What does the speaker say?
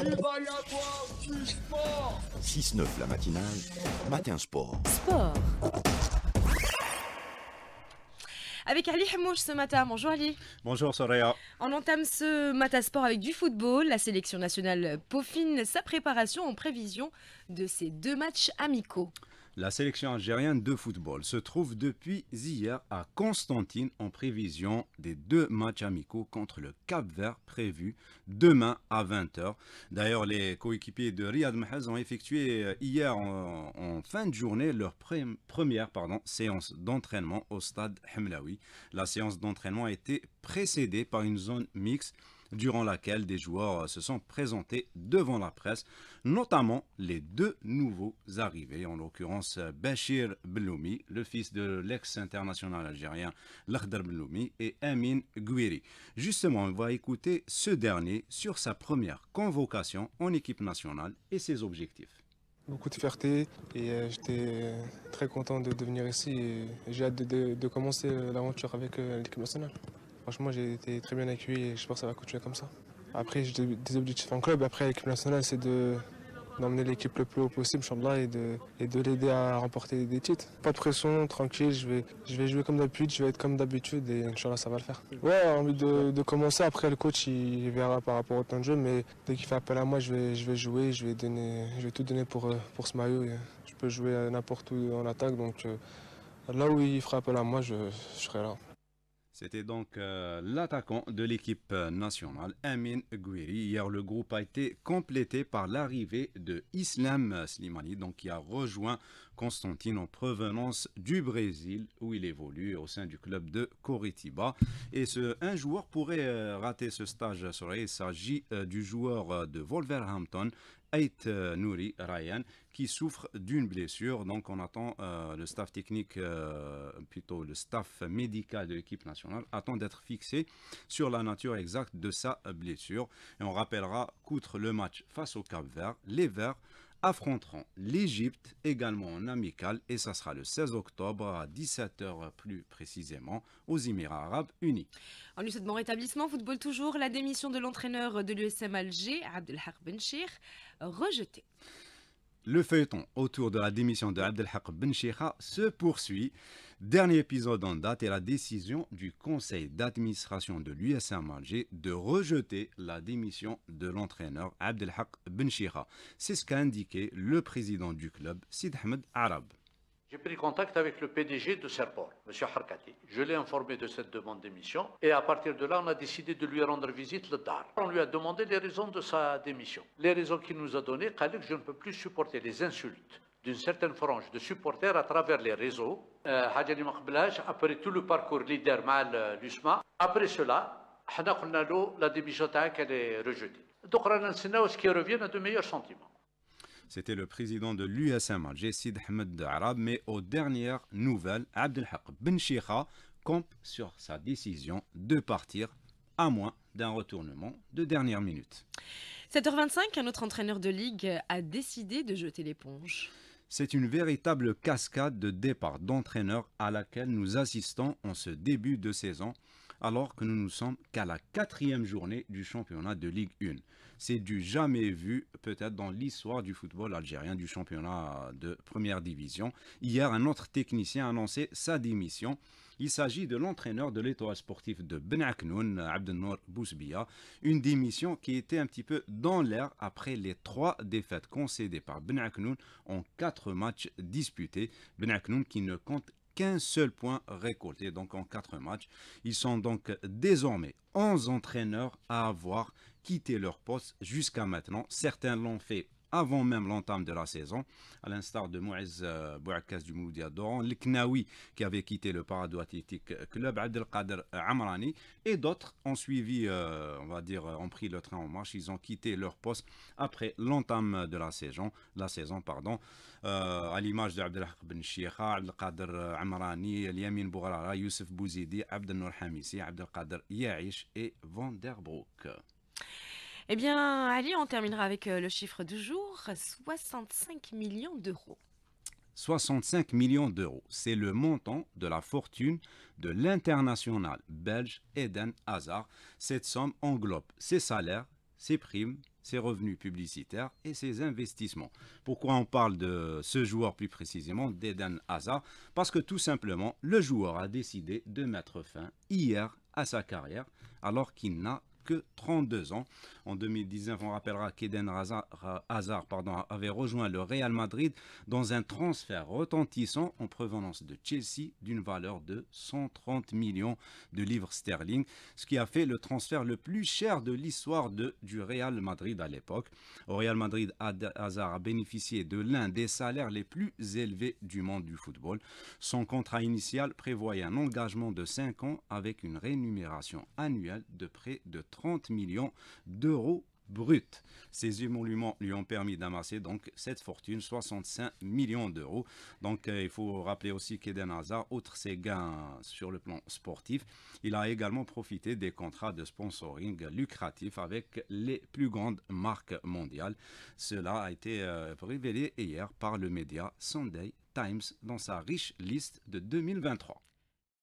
Eh ben, il va y avoir du sport 6-9 la matinale, matin sport. Sport avec Ali Hamouche ce matin. Bonjour Ali. Bonjour Soraya. On entame ce matin sport avec du football. La sélection nationale peaufine sa préparation en prévision de ces deux matchs amicaux. La sélection algérienne de football se trouve depuis hier à Constantine en prévision des deux matchs amicaux contre le Cap Vert prévus demain à 20h. D'ailleurs, les coéquipiers de Riyad Mahrez ont effectué euh, hier en, fin de journée leur première séance d'entraînement au stade Hemlaoui. La séance d'entraînement a été précédée par une zone mixte durant laquelle des joueurs euh, se sont présentés devant la presse, notamment les deux nouveaux arrivés, en l'occurrence euh, Bachir Bloumi, le fils de l'ex-international algérien Lakhdar Bloumi et Amin Gouiri. Justement, on va écouter ce dernier sur sa première convocation en équipe nationale et ses objectifs beaucoup de fierté et euh, j'étais très content de, devenir venir ici j'ai hâte de commencer l'aventure avec l'équipe nationale. Franchement, j'ai été très bien accueilli et je pense que ça va continuer comme ça. Après, j'ai des objectifs en club. Après, l'équipe nationale, c'est de d'emmener l'équipe le plus haut possible, inchallah et de, et de l'aider à remporter des titres. Pas de pression, tranquille, je vais, jouer comme d'habitude, je vais être comme d'habitude et Inch'Allah ça va le faire. Ouais, envie de, commencer, après le coach il verra par rapport au temps de jeu, mais dès qu'il fait appel à moi, je vais, jouer, je vais, donner, je vais tout donner pour, euh, ce maillot. Je peux jouer n'importe où en attaque, donc euh, là où il fera appel à moi, je serai là. C'était donc euh, l'attaquant de l'équipe euh, nationale, Amin Gouiri. Hier, le groupe a été complété par l'arrivée de Islam Slimani, donc qui a rejoint Constantine en provenance du Brésil, où il évolue au sein du club de Coritiba. Et ce, un joueur pourrait euh, rater ce stage. Il s'agit du joueur de Wolverhampton, Ait euh, Nouri Ryan qui souffre d'une blessure. Donc on attend euh, le staff technique, euh, plutôt le staff médical de l'équipe nationale, attend d'être fixé sur la nature exacte de sa blessure. Et on rappellera qu'outre le match face au Cap Vert, les Verts affronteront l'Égypte également en amical et ça sera le 16 octobre à 17h plus précisément aux Émirats Arabes Unis. En lui de rétablissement, football toujours, la démission de l'entraîneur de l'USM Alger, Abdelhak Benchir, rejetée. Le feuilleton autour de la démission de Abdelhaq Ben se poursuit. Dernier épisode en date est la décision du conseil d'administration de l'USM Alger de rejeter la démission de l'entraîneur Abdelhak Ben C'est ce qu'a indiqué le président du club, Sid Ahmed Arab. J'ai pris contact avec le PDG de Serpor, M. Harkati. Je l'ai informé de cette demande d'émission et à partir de là, on a décidé de lui rendre visite le DAR. On lui a demandé les raisons de sa démission. Les raisons qu'il nous a données, que je ne peux plus supporter les insultes d'une certaine frange de supporters à travers les réseaux. Euh, après tout le parcours leader mal l'USMA, euh, après cela, la démission est rejetée. Donc, on a ce qui revient à de meilleurs sentiments. C'était le président de l'USMA, Jessid Ahmed d'Arab, mais aux dernières nouvelles, Abdelhak Ben compte sur sa décision de partir à moins d'un retournement de dernière minute. 7h25, un autre entraîneur de ligue a décidé de jeter l'éponge. C'est une véritable cascade de départ d'entraîneurs à laquelle nous assistons en ce début de saison alors que nous ne sommes qu'à la quatrième journée du championnat de Ligue 1. C'est du jamais vu, peut-être dans l'histoire du football algérien, du championnat de première division. Hier, un autre technicien a annoncé sa démission. Il s'agit de l'entraîneur de l'étoile sportive de Ben Aknoun, Abdelnour Bousbia, une démission qui était un petit peu dans l'air après les trois défaites concédées par Ben Aknoun en quatre matchs disputés. Ben Aknoun qui ne compte seul point récolté, donc en quatre matchs. Ils sont donc désormais 11 entraîneurs à avoir quitté leur poste jusqu'à maintenant. Certains l'ont fait avant même l'entame de la saison, à l'instar de Moïse euh, Bouakas du Moudia Doran, Knaoui qui avait quitté le Parado Athletic Club, Abdelkader Amrani, et d'autres ont suivi, euh, on va dire, euh, ont pris le train en marche, ils ont quitté leur poste après l'entame de la saison, la saison pardon, à l'image de Ben Abdelkader Amrani, Yamin Bourara, Youssef Bouzidi, Abdelnour Hamisi, Abdelkader Yaish et Van Der Broek. Eh bien, allez, on terminera avec euh, le chiffre du jour, 65 millions d'euros. 65 millions d'euros, c'est le montant de la fortune de l'international belge Eden Hazard. Cette somme englobe ses salaires, ses primes, ses revenus publicitaires et ses investissements. Pourquoi on parle de ce joueur plus précisément, d'Eden Hazard Parce que tout simplement, le joueur a décidé de mettre fin hier à sa carrière alors qu'il n'a que 32 ans. En 2019, on rappellera qu'Eden Hazard pardon, avait rejoint le Real Madrid dans un transfert retentissant en provenance de Chelsea d'une valeur de 130 millions de livres sterling, ce qui a fait le transfert le plus cher de l'histoire du Real Madrid à l'époque. Au Real Madrid, Hazard a bénéficié de l'un des salaires les plus élevés du monde du football. Son contrat initial prévoyait un engagement de 5 ans avec une rémunération annuelle de près de 30 millions d'euros bruts. Ces émoluments lui ont permis d'amasser donc cette fortune, 65 millions d'euros. Donc euh, il faut rappeler aussi qu'Eden Hazard, outre ses gains sur le plan sportif, il a également profité des contrats de sponsoring lucratifs avec les plus grandes marques mondiales. Cela a été euh, révélé hier par le média Sunday Times dans sa riche liste de 2023.